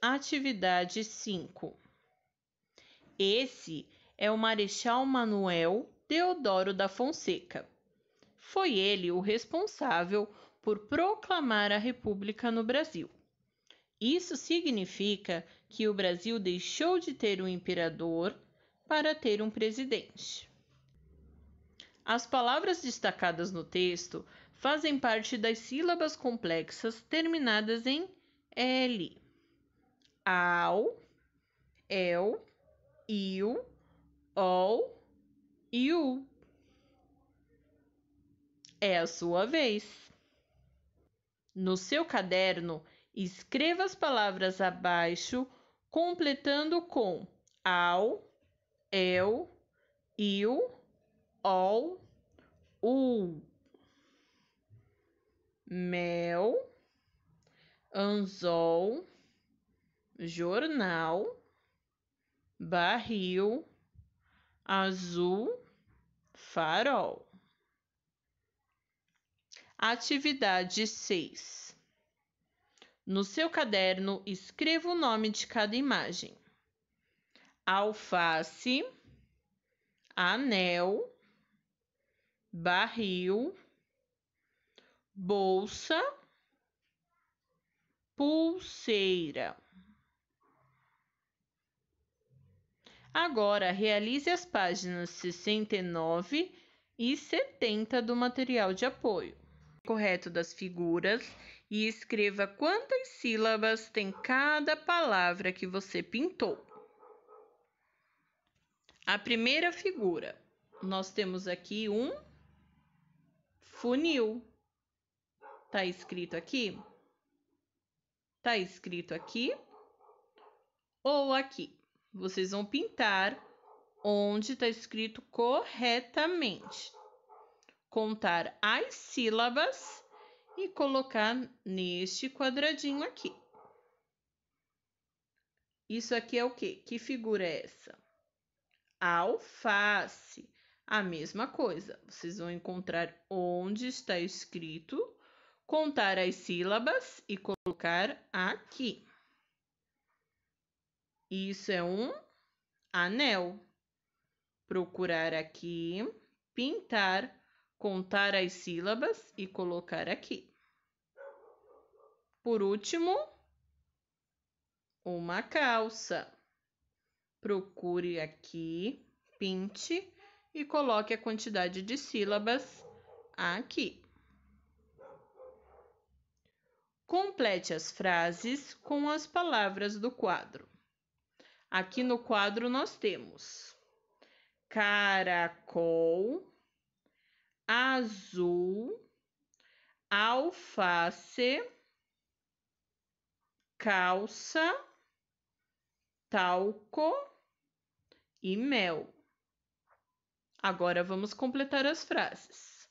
Atividade 5. Esse é o Marechal Manuel Deodoro da Fonseca. Foi ele o responsável por proclamar a República no Brasil. Isso significa que o Brasil deixou de ter um imperador para ter um presidente. As palavras destacadas no texto fazem parte das sílabas complexas terminadas em L ao, eu, eu, ou, u É a sua vez. No seu caderno, escreva as palavras abaixo, completando com ao, eu, eu, ou, u. Mel, anzol jornal, barril, azul, farol. Atividade 6. No seu caderno, escreva o nome de cada imagem: alface, anel, barril, bolsa, pulseira. Agora, realize as páginas 69 e 70 do material de apoio. Correto das figuras e escreva quantas sílabas tem cada palavra que você pintou. A primeira figura, nós temos aqui um funil. Tá escrito aqui? Tá escrito aqui ou aqui? Vocês vão pintar onde está escrito corretamente. Contar as sílabas e colocar neste quadradinho aqui. Isso aqui é o quê? Que figura é essa? Alface. A mesma coisa. Vocês vão encontrar onde está escrito, contar as sílabas e colocar aqui. Isso é um anel. Procurar aqui, pintar, contar as sílabas e colocar aqui. Por último, uma calça. Procure aqui, pinte e coloque a quantidade de sílabas aqui. Complete as frases com as palavras do quadro. Aqui no quadro nós temos caracol, azul, alface, calça, talco e mel. Agora vamos completar as frases.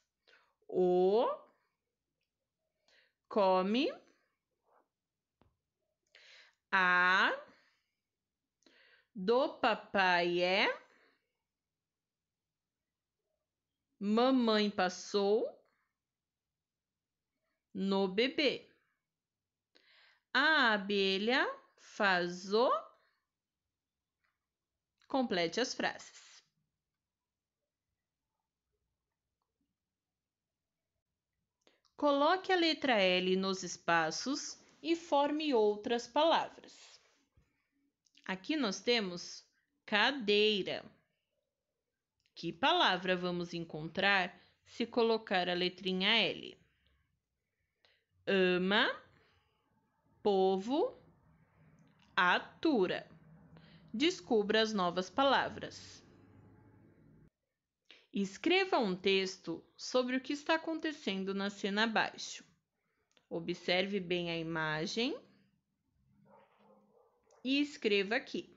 O come a do papai é. Mamãe passou no bebê. A abelha faz o. Complete as frases. Coloque a letra L nos espaços e forme outras palavras. Aqui nós temos cadeira. Que palavra vamos encontrar se colocar a letrinha L? Ama, povo, atura. Descubra as novas palavras. Escreva um texto sobre o que está acontecendo na cena abaixo. Observe bem a imagem e escreva aqui.